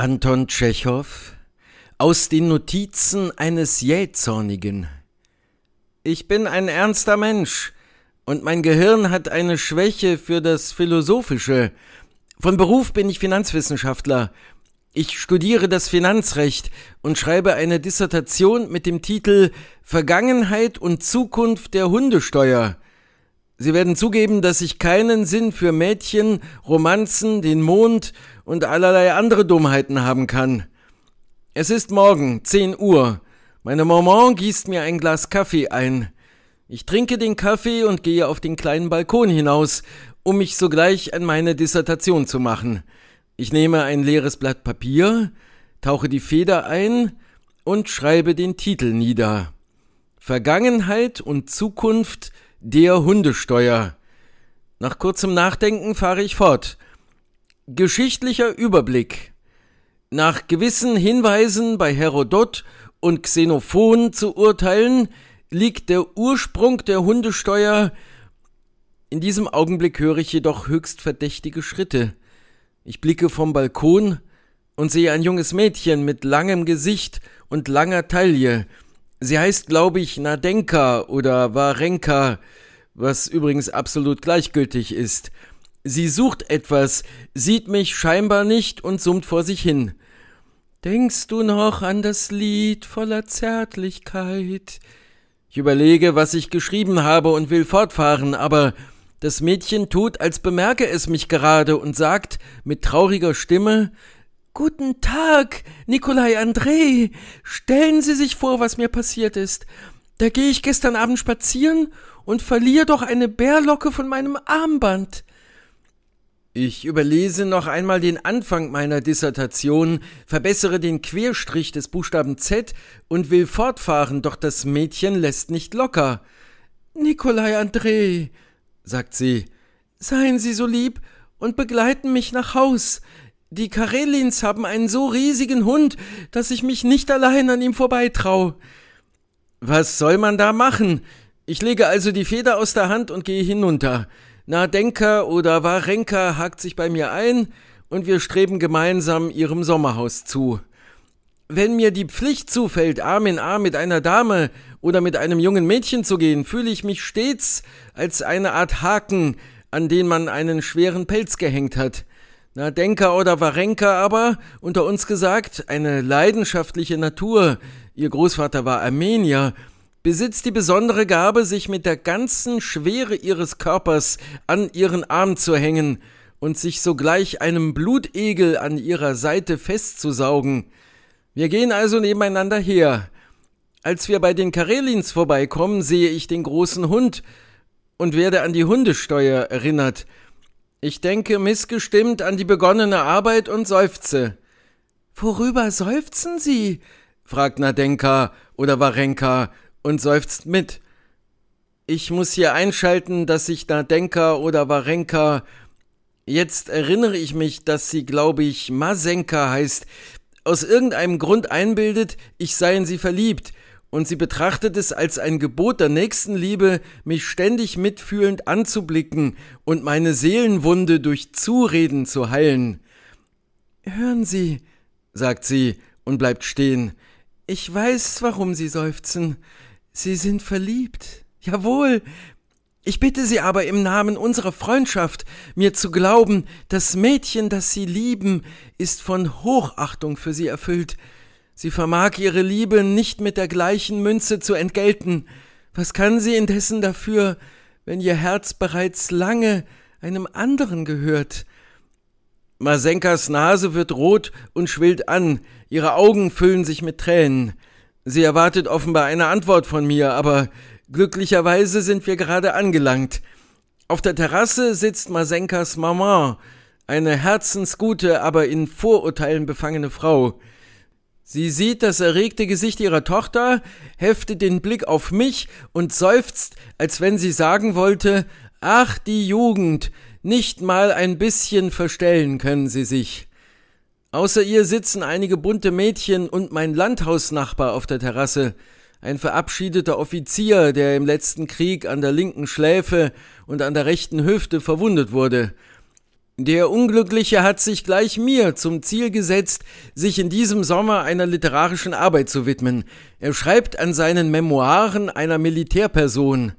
Anton Tschechow aus den Notizen eines Jähzornigen. Ich bin ein ernster Mensch und mein Gehirn hat eine Schwäche für das Philosophische. Von Beruf bin ich Finanzwissenschaftler. Ich studiere das Finanzrecht und schreibe eine Dissertation mit dem Titel Vergangenheit und Zukunft der Hundesteuer. Sie werden zugeben, dass ich keinen Sinn für Mädchen, Romanzen, den Mond und allerlei andere Dummheiten haben kann. Es ist morgen, 10 Uhr. Meine Maman gießt mir ein Glas Kaffee ein. Ich trinke den Kaffee und gehe auf den kleinen Balkon hinaus, um mich sogleich an meine Dissertation zu machen. Ich nehme ein leeres Blatt Papier, tauche die Feder ein und schreibe den Titel nieder. Vergangenheit und Zukunft – der Hundesteuer. Nach kurzem Nachdenken fahre ich fort. Geschichtlicher Überblick. Nach gewissen Hinweisen bei Herodot und Xenophon zu urteilen, liegt der Ursprung der Hundesteuer. In diesem Augenblick höre ich jedoch höchst verdächtige Schritte. Ich blicke vom Balkon und sehe ein junges Mädchen mit langem Gesicht und langer Taille, Sie heißt, glaube ich, Nadenka oder Warenka, was übrigens absolut gleichgültig ist. Sie sucht etwas, sieht mich scheinbar nicht und summt vor sich hin. Denkst du noch an das Lied voller Zärtlichkeit? Ich überlege, was ich geschrieben habe und will fortfahren, aber das Mädchen tut, als bemerke es mich gerade und sagt mit trauriger Stimme Guten Tag, Nikolai André. Stellen Sie sich vor, was mir passiert ist. Da gehe ich gestern Abend spazieren und verliere doch eine Bärlocke von meinem Armband. Ich überlese noch einmal den Anfang meiner Dissertation, verbessere den Querstrich des Buchstaben Z und will fortfahren, doch das Mädchen lässt nicht locker. Nikolai André, sagt sie, seien Sie so lieb und begleiten mich nach Haus. Die Karelins haben einen so riesigen Hund, dass ich mich nicht allein an ihm vorbeitrau. Was soll man da machen? Ich lege also die Feder aus der Hand und gehe hinunter. Nadenka oder Warenka hakt sich bei mir ein und wir streben gemeinsam ihrem Sommerhaus zu. Wenn mir die Pflicht zufällt, Arm in Arm mit einer Dame oder mit einem jungen Mädchen zu gehen, fühle ich mich stets als eine Art Haken, an den man einen schweren Pelz gehängt hat. Nadenka oder Warenka aber, unter uns gesagt, eine leidenschaftliche Natur, ihr Großvater war Armenier, besitzt die besondere Gabe, sich mit der ganzen Schwere ihres Körpers an ihren Arm zu hängen und sich sogleich einem Blutegel an ihrer Seite festzusaugen. Wir gehen also nebeneinander her. Als wir bei den Karelins vorbeikommen, sehe ich den großen Hund und werde an die Hundesteuer erinnert – ich denke missgestimmt an die begonnene Arbeit und seufze. Worüber seufzen Sie? fragt Nadenka oder Warenka und seufzt mit. Ich muss hier einschalten, dass sich Nadenka oder Warenka. Jetzt erinnere ich mich, dass sie, glaube ich, Masenka heißt. Aus irgendeinem Grund einbildet, ich sei in sie verliebt und sie betrachtet es als ein Gebot der Nächstenliebe, mich ständig mitfühlend anzublicken und meine Seelenwunde durch Zureden zu heilen. Hören Sie, sagt sie und bleibt stehen, ich weiß, warum Sie seufzen. Sie sind verliebt. Jawohl. Ich bitte Sie aber im Namen unserer Freundschaft, mir zu glauben, das Mädchen, das Sie lieben, ist von Hochachtung für Sie erfüllt. Sie vermag ihre Liebe nicht mit der gleichen Münze zu entgelten. Was kann sie indessen dafür, wenn ihr Herz bereits lange einem anderen gehört? Masenkas Nase wird rot und schwillt an, ihre Augen füllen sich mit Tränen. Sie erwartet offenbar eine Antwort von mir, aber glücklicherweise sind wir gerade angelangt. Auf der Terrasse sitzt Masenkas Maman, eine herzensgute, aber in Vorurteilen befangene Frau. Sie sieht das erregte Gesicht ihrer Tochter, heftet den Blick auf mich und seufzt, als wenn sie sagen wollte, ach die Jugend, nicht mal ein bisschen verstellen können sie sich. Außer ihr sitzen einige bunte Mädchen und mein Landhausnachbar auf der Terrasse, ein verabschiedeter Offizier, der im letzten Krieg an der linken Schläfe und an der rechten Hüfte verwundet wurde. Der Unglückliche hat sich gleich mir zum Ziel gesetzt, sich in diesem Sommer einer literarischen Arbeit zu widmen. Er schreibt an seinen Memoiren einer Militärperson.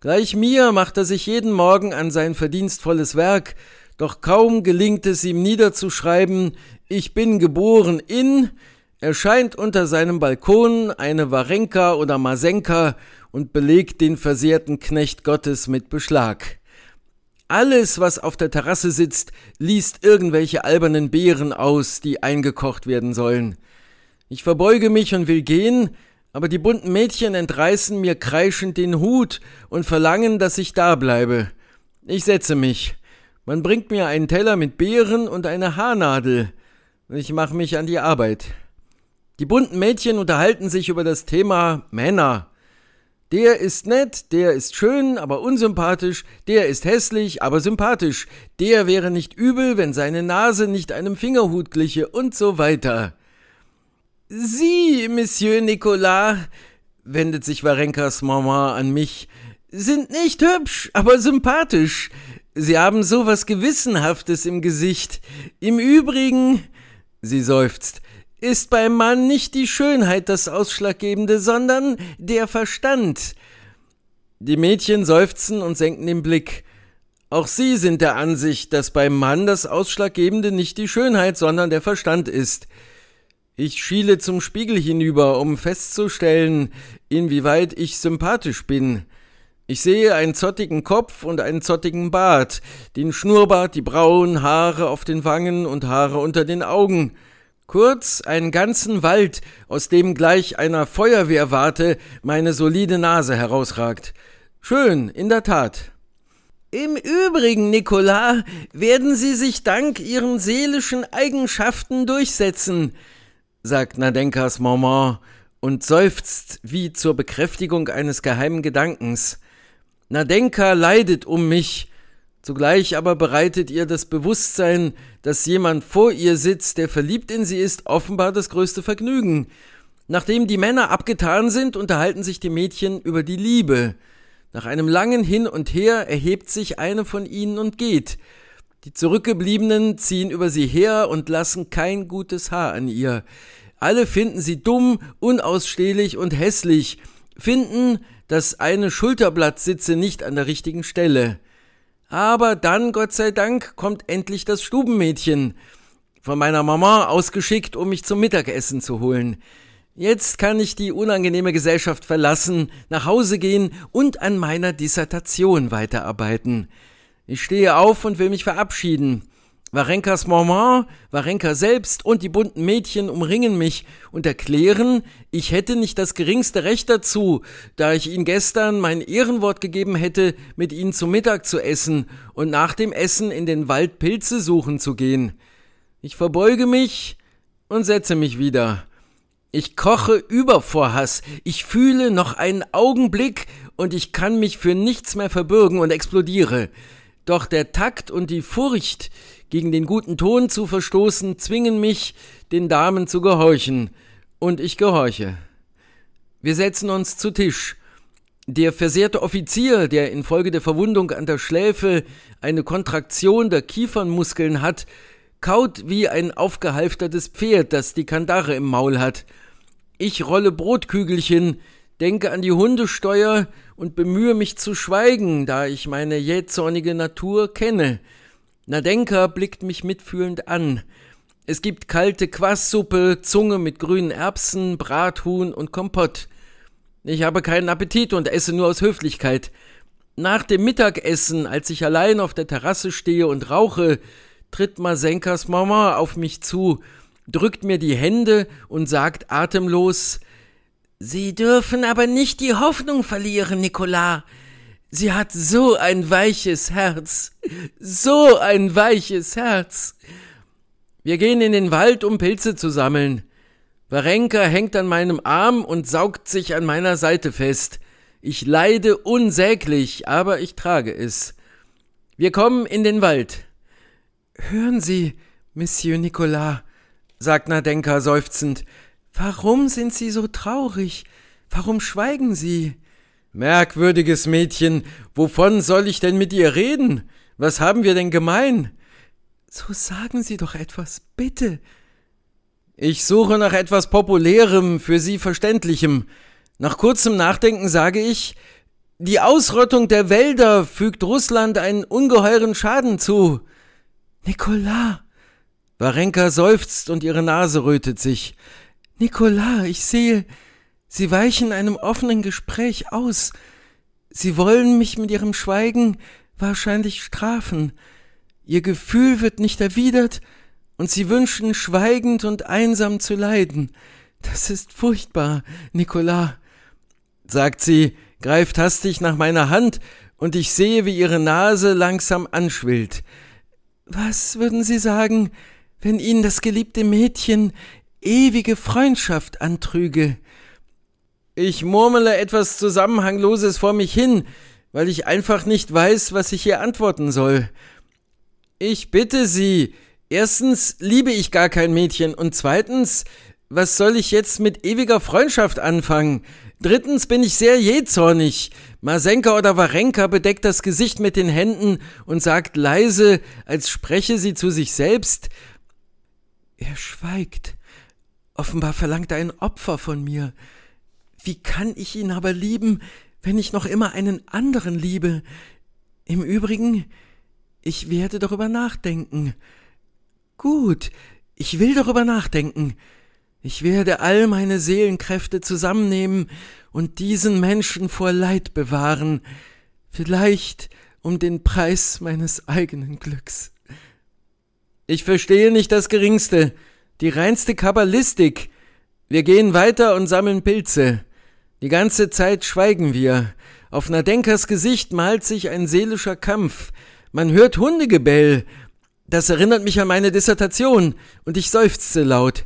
Gleich mir macht er sich jeden Morgen an sein verdienstvolles Werk, doch kaum gelingt es ihm niederzuschreiben, ich bin geboren in, erscheint unter seinem Balkon eine Warenka oder Masenka und belegt den versehrten Knecht Gottes mit Beschlag. Alles, was auf der Terrasse sitzt, liest irgendwelche albernen Beeren aus, die eingekocht werden sollen. Ich verbeuge mich und will gehen, aber die bunten Mädchen entreißen mir kreischend den Hut und verlangen, dass ich da bleibe. Ich setze mich. Man bringt mir einen Teller mit Beeren und eine Haarnadel. ich mache mich an die Arbeit. Die bunten Mädchen unterhalten sich über das Thema Männer der ist nett, der ist schön, aber unsympathisch, der ist hässlich, aber sympathisch, der wäre nicht übel, wenn seine Nase nicht einem Fingerhut gliche und so weiter. Sie, Monsieur Nicolas, wendet sich Warenkas Mama an mich, sind nicht hübsch, aber sympathisch. Sie haben so was Gewissenhaftes im Gesicht. Im Übrigen, sie seufzt, ist beim Mann nicht die Schönheit das Ausschlaggebende, sondern der Verstand. Die Mädchen seufzen und senken den Blick. Auch sie sind der Ansicht, dass beim Mann das Ausschlaggebende nicht die Schönheit, sondern der Verstand ist. Ich schiele zum Spiegel hinüber, um festzustellen, inwieweit ich sympathisch bin. Ich sehe einen zottigen Kopf und einen zottigen Bart, den Schnurrbart, die braunen Haare auf den Wangen und Haare unter den Augen. Kurz einen ganzen Wald, aus dem gleich einer Feuerwehrwarte meine solide Nase herausragt. Schön, in der Tat. Im Übrigen, Nikola, werden Sie sich dank Ihren seelischen Eigenschaften durchsetzen, sagt Nadenkas Maman und seufzt wie zur Bekräftigung eines geheimen Gedankens. Nadenka leidet um mich, Zugleich aber bereitet ihr das Bewusstsein, dass jemand vor ihr sitzt, der verliebt in sie ist, offenbar das größte Vergnügen. Nachdem die Männer abgetan sind, unterhalten sich die Mädchen über die Liebe. Nach einem langen Hin und Her erhebt sich eine von ihnen und geht. Die Zurückgebliebenen ziehen über sie her und lassen kein gutes Haar an ihr. Alle finden sie dumm, unausstehlich und hässlich, finden, dass eine Schulterblatt sitze nicht an der richtigen Stelle. Aber dann, Gott sei Dank, kommt endlich das Stubenmädchen von meiner Mama ausgeschickt, um mich zum Mittagessen zu holen. Jetzt kann ich die unangenehme Gesellschaft verlassen, nach Hause gehen und an meiner Dissertation weiterarbeiten. Ich stehe auf und will mich verabschieden. Warenkas Maman, Warenka selbst und die bunten Mädchen umringen mich und erklären, ich hätte nicht das geringste Recht dazu, da ich ihnen gestern mein Ehrenwort gegeben hätte, mit ihnen zu Mittag zu essen und nach dem Essen in den Wald Pilze suchen zu gehen. Ich verbeuge mich und setze mich wieder. Ich koche über vor Hass, ich fühle noch einen Augenblick und ich kann mich für nichts mehr verbürgen und explodiere. Doch der Takt und die Furcht, gegen den guten Ton zu verstoßen, zwingen mich, den Damen zu gehorchen, und ich gehorche. Wir setzen uns zu Tisch. Der versehrte Offizier, der infolge der Verwundung an der Schläfe eine Kontraktion der Kiefernmuskeln hat, kaut wie ein aufgehalftertes Pferd, das die Kandare im Maul hat. Ich rolle Brotkügelchen, denke an die Hundesteuer und bemühe mich zu schweigen, da ich meine jähzornige Natur kenne. Nadenka blickt mich mitfühlend an. Es gibt kalte Quasssuppe, Zunge mit grünen Erbsen, Brathuhn und Kompott. Ich habe keinen Appetit und esse nur aus Höflichkeit. Nach dem Mittagessen, als ich allein auf der Terrasse stehe und rauche, tritt Masenkas Mama auf mich zu, drückt mir die Hände und sagt atemlos, Sie dürfen aber nicht die Hoffnung verlieren, Nicolas. Sie hat so ein weiches Herz, so ein weiches Herz. Wir gehen in den Wald, um Pilze zu sammeln. Varenka hängt an meinem Arm und saugt sich an meiner Seite fest. Ich leide unsäglich, aber ich trage es. Wir kommen in den Wald. Hören Sie, Monsieur Nicolas, sagt Nadenka seufzend, Warum sind Sie so traurig? Warum schweigen Sie? Merkwürdiges Mädchen, wovon soll ich denn mit ihr reden? Was haben wir denn gemein? So sagen Sie doch etwas, bitte. Ich suche nach etwas Populärem, für Sie Verständlichem. Nach kurzem Nachdenken sage ich, die Ausrottung der Wälder fügt Russland einen ungeheuren Schaden zu. Nikola! Warenka seufzt und ihre Nase rötet sich. Nicolas, ich sehe, Sie weichen einem offenen Gespräch aus. Sie wollen mich mit Ihrem Schweigen wahrscheinlich strafen. Ihr Gefühl wird nicht erwidert, und Sie wünschen, schweigend und einsam zu leiden. Das ist furchtbar, Nicolas, sagt sie, greift hastig nach meiner Hand, und ich sehe, wie ihre Nase langsam anschwillt. Was würden Sie sagen, wenn Ihnen das geliebte Mädchen ewige Freundschaft antrüge. Ich murmle etwas Zusammenhangloses vor mich hin, weil ich einfach nicht weiß, was ich hier antworten soll. Ich bitte Sie, erstens liebe ich gar kein Mädchen und zweitens, was soll ich jetzt mit ewiger Freundschaft anfangen? Drittens bin ich sehr jähzornig. Masenka oder Warenka bedeckt das Gesicht mit den Händen und sagt leise, als spreche sie zu sich selbst. Er schweigt. Offenbar verlangt er ein Opfer von mir. Wie kann ich ihn aber lieben, wenn ich noch immer einen anderen liebe? Im Übrigen, ich werde darüber nachdenken. Gut, ich will darüber nachdenken. Ich werde all meine Seelenkräfte zusammennehmen und diesen Menschen vor Leid bewahren, vielleicht um den Preis meines eigenen Glücks. Ich verstehe nicht das geringste, die reinste Kabbalistik. Wir gehen weiter und sammeln Pilze. Die ganze Zeit schweigen wir. Auf Nadenkas Gesicht malt sich ein seelischer Kampf. Man hört Hundegebell. Das erinnert mich an meine Dissertation, und ich seufzte laut.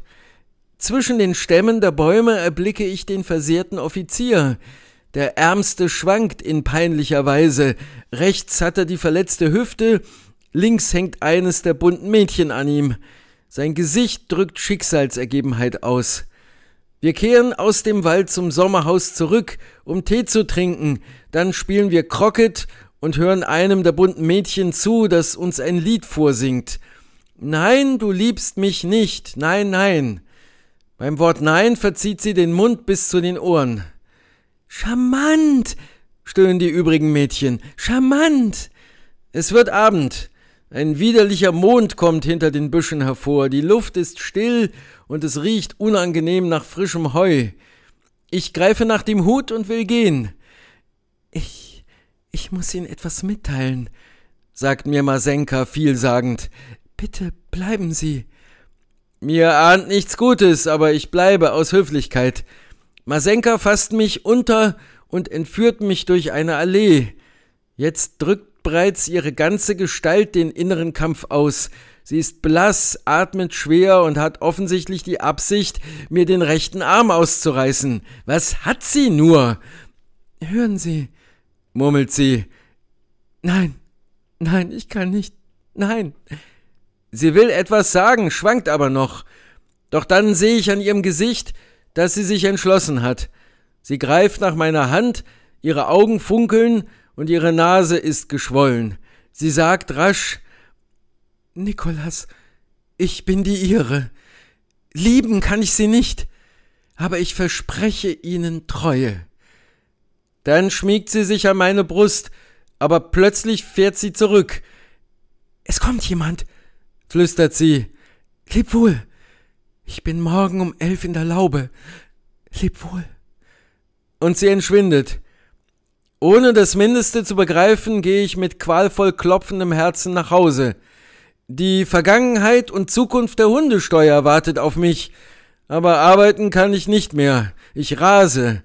Zwischen den Stämmen der Bäume erblicke ich den versehrten Offizier. Der Ärmste schwankt in peinlicher Weise. Rechts hat er die verletzte Hüfte, links hängt eines der bunten Mädchen an ihm. Sein Gesicht drückt Schicksalsergebenheit aus. Wir kehren aus dem Wald zum Sommerhaus zurück, um Tee zu trinken, dann spielen wir Crockett und hören einem der bunten Mädchen zu, das uns ein Lied vorsingt. Nein, du liebst mich nicht, nein, nein. Beim Wort Nein verzieht sie den Mund bis zu den Ohren. Charmant, stöhnen die übrigen Mädchen, charmant. Es wird Abend. Ein widerlicher Mond kommt hinter den Büschen hervor, die Luft ist still und es riecht unangenehm nach frischem Heu. Ich greife nach dem Hut und will gehen. Ich, ich muss Ihnen etwas mitteilen, sagt mir Masenka vielsagend. Bitte bleiben Sie. Mir ahnt nichts Gutes, aber ich bleibe aus Höflichkeit. Masenka fasst mich unter und entführt mich durch eine Allee. Jetzt drückt bereits ihre ganze Gestalt den inneren Kampf aus. Sie ist blass, atmet schwer und hat offensichtlich die Absicht, mir den rechten Arm auszureißen. Was hat sie nur? Hören Sie, murmelt sie. Nein, nein, ich kann nicht. Nein. Sie will etwas sagen, schwankt aber noch. Doch dann sehe ich an ihrem Gesicht, dass sie sich entschlossen hat. Sie greift nach meiner Hand, ihre Augen funkeln, und ihre Nase ist geschwollen. Sie sagt rasch Nikolas, ich bin die Ihre. Lieben kann ich Sie nicht, aber ich verspreche Ihnen Treue. Dann schmiegt sie sich an meine Brust, aber plötzlich fährt sie zurück. Es kommt jemand, flüstert sie. Leb wohl. Ich bin morgen um elf in der Laube. Leb wohl. Und sie entschwindet. Ohne das Mindeste zu begreifen, gehe ich mit qualvoll klopfendem Herzen nach Hause. Die Vergangenheit und Zukunft der Hundesteuer wartet auf mich. Aber arbeiten kann ich nicht mehr. Ich rase.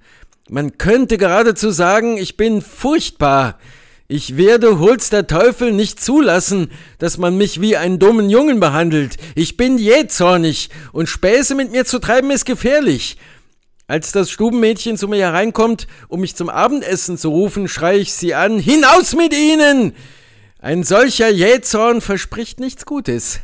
Man könnte geradezu sagen, ich bin furchtbar. Ich werde hol's der Teufel nicht zulassen, dass man mich wie einen dummen Jungen behandelt. Ich bin jähzornig und Späße mit mir zu treiben ist gefährlich. Als das Stubenmädchen zu mir hereinkommt, um mich zum Abendessen zu rufen, schreie ich sie an, hinaus mit ihnen! Ein solcher Jähzorn verspricht nichts Gutes.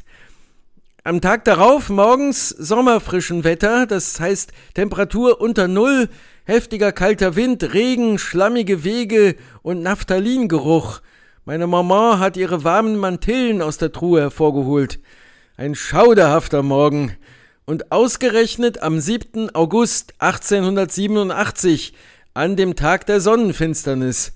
Am Tag darauf, morgens sommerfrischen Wetter, das heißt Temperatur unter Null, heftiger kalter Wind, Regen, schlammige Wege und Naphthalingeruch. Meine Maman hat ihre warmen Mantillen aus der Truhe hervorgeholt. Ein schauderhafter Morgen. Und ausgerechnet am 7. August 1887, an dem Tag der Sonnenfinsternis.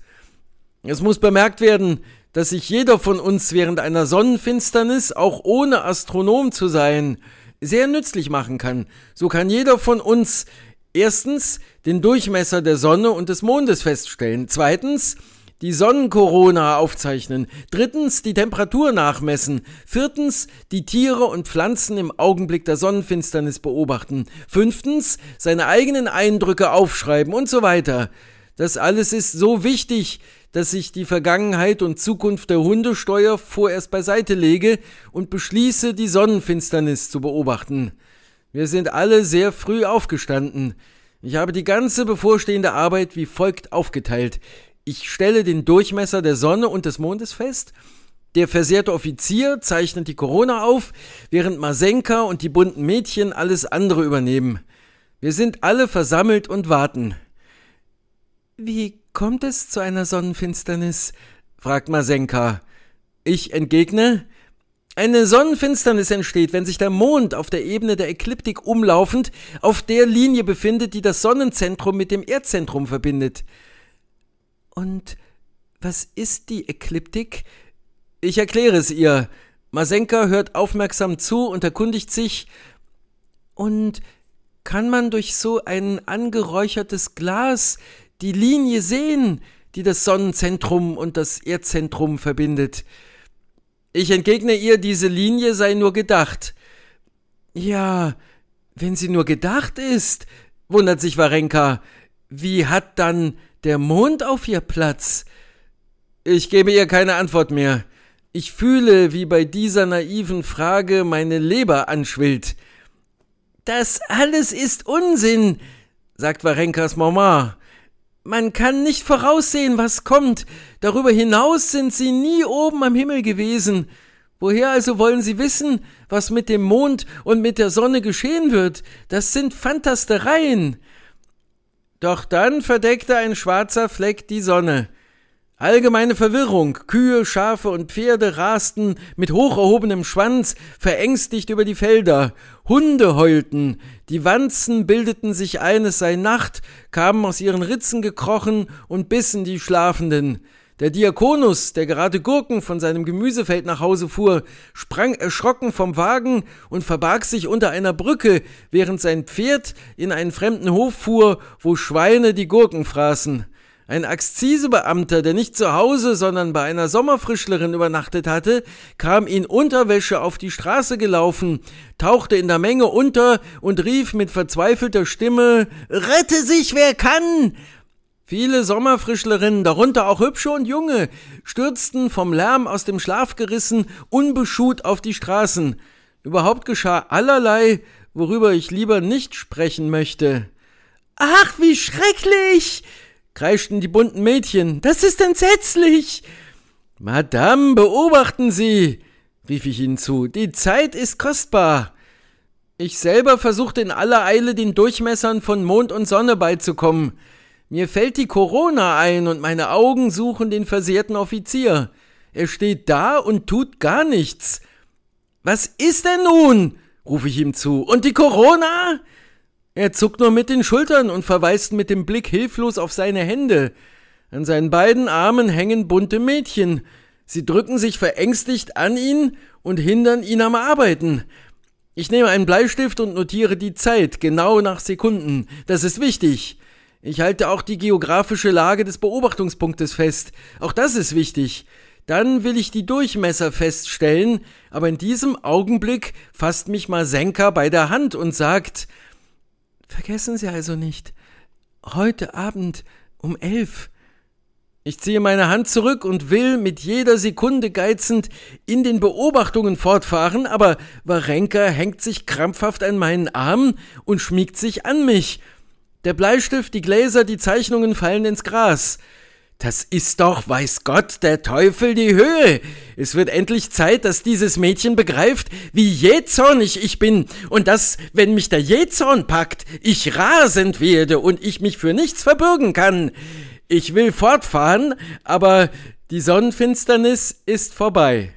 Es muss bemerkt werden, dass sich jeder von uns während einer Sonnenfinsternis, auch ohne Astronom zu sein, sehr nützlich machen kann. So kann jeder von uns erstens den Durchmesser der Sonne und des Mondes feststellen, zweitens die Sonnenkorona aufzeichnen, drittens die Temperatur nachmessen, viertens die Tiere und Pflanzen im Augenblick der Sonnenfinsternis beobachten, fünftens seine eigenen Eindrücke aufschreiben und so weiter. Das alles ist so wichtig, dass ich die Vergangenheit und Zukunft der Hundesteuer vorerst beiseite lege und beschließe, die Sonnenfinsternis zu beobachten. Wir sind alle sehr früh aufgestanden. Ich habe die ganze bevorstehende Arbeit wie folgt aufgeteilt ich stelle den Durchmesser der Sonne und des Mondes fest. Der versehrte Offizier zeichnet die Corona auf, während Masenka und die bunten Mädchen alles andere übernehmen. Wir sind alle versammelt und warten. Wie kommt es zu einer Sonnenfinsternis? fragt Masenka. Ich entgegne, eine Sonnenfinsternis entsteht, wenn sich der Mond auf der Ebene der Ekliptik umlaufend auf der Linie befindet, die das Sonnenzentrum mit dem Erdzentrum verbindet. Und was ist die Ekliptik? Ich erkläre es ihr. Masenka hört aufmerksam zu und erkundigt sich. Und kann man durch so ein angeräuchertes Glas die Linie sehen, die das Sonnenzentrum und das Erdzentrum verbindet? Ich entgegne ihr, diese Linie sei nur gedacht. Ja, wenn sie nur gedacht ist, wundert sich Warenka. wie hat dann der Mond auf ihr Platz. Ich gebe ihr keine Antwort mehr. Ich fühle, wie bei dieser naiven Frage meine Leber anschwillt. Das alles ist Unsinn, sagt Warenkas Mama. Man kann nicht voraussehen, was kommt. Darüber hinaus sind sie nie oben am Himmel gewesen. Woher also wollen sie wissen, was mit dem Mond und mit der Sonne geschehen wird? Das sind Fantastereien. Doch dann verdeckte ein schwarzer Fleck die Sonne. Allgemeine Verwirrung. Kühe, Schafe und Pferde rasten mit hoch erhobenem Schwanz verängstigt über die Felder. Hunde heulten. Die Wanzen bildeten sich ein, es sei Nacht, kamen aus ihren Ritzen gekrochen und bissen die Schlafenden. Der Diakonus, der gerade Gurken von seinem Gemüsefeld nach Hause fuhr, sprang erschrocken vom Wagen und verbarg sich unter einer Brücke, während sein Pferd in einen fremden Hof fuhr, wo Schweine die Gurken fraßen. Ein Akzisebeamter, der nicht zu Hause, sondern bei einer Sommerfrischlerin übernachtet hatte, kam in Unterwäsche auf die Straße gelaufen, tauchte in der Menge unter und rief mit verzweifelter Stimme Rette sich, wer kann. Viele Sommerfrischlerinnen, darunter auch hübsche und junge, stürzten vom Lärm aus dem Schlaf gerissen, unbeschut auf die Straßen. Überhaupt geschah allerlei, worüber ich lieber nicht sprechen möchte. Ach, wie schrecklich! kreischten die bunten Mädchen. Das ist entsetzlich! Madame, beobachten Sie! rief ich ihnen zu. Die Zeit ist kostbar! Ich selber versuchte in aller Eile den Durchmessern von Mond und Sonne beizukommen. Mir fällt die Corona ein und meine Augen suchen den versehrten Offizier. Er steht da und tut gar nichts. Was ist denn nun? rufe ich ihm zu. Und die Corona? Er zuckt nur mit den Schultern und verweist mit dem Blick hilflos auf seine Hände. An seinen beiden Armen hängen bunte Mädchen. Sie drücken sich verängstigt an ihn und hindern ihn am Arbeiten. Ich nehme einen Bleistift und notiere die Zeit, genau nach Sekunden. Das ist wichtig. Ich halte auch die geografische Lage des Beobachtungspunktes fest. Auch das ist wichtig. Dann will ich die Durchmesser feststellen, aber in diesem Augenblick fasst mich Masenka bei der Hand und sagt Vergessen Sie also nicht, heute Abend um elf. Ich ziehe meine Hand zurück und will mit jeder Sekunde geizend in den Beobachtungen fortfahren, aber Warenka hängt sich krampfhaft an meinen Arm und schmiegt sich an mich. Der Bleistift, die Gläser, die Zeichnungen fallen ins Gras. Das ist doch, weiß Gott, der Teufel die Höhe. Es wird endlich Zeit, dass dieses Mädchen begreift, wie jähzornig ich bin und dass, wenn mich der Jähzorn packt, ich rasend werde und ich mich für nichts verbürgen kann. Ich will fortfahren, aber die Sonnenfinsternis ist vorbei.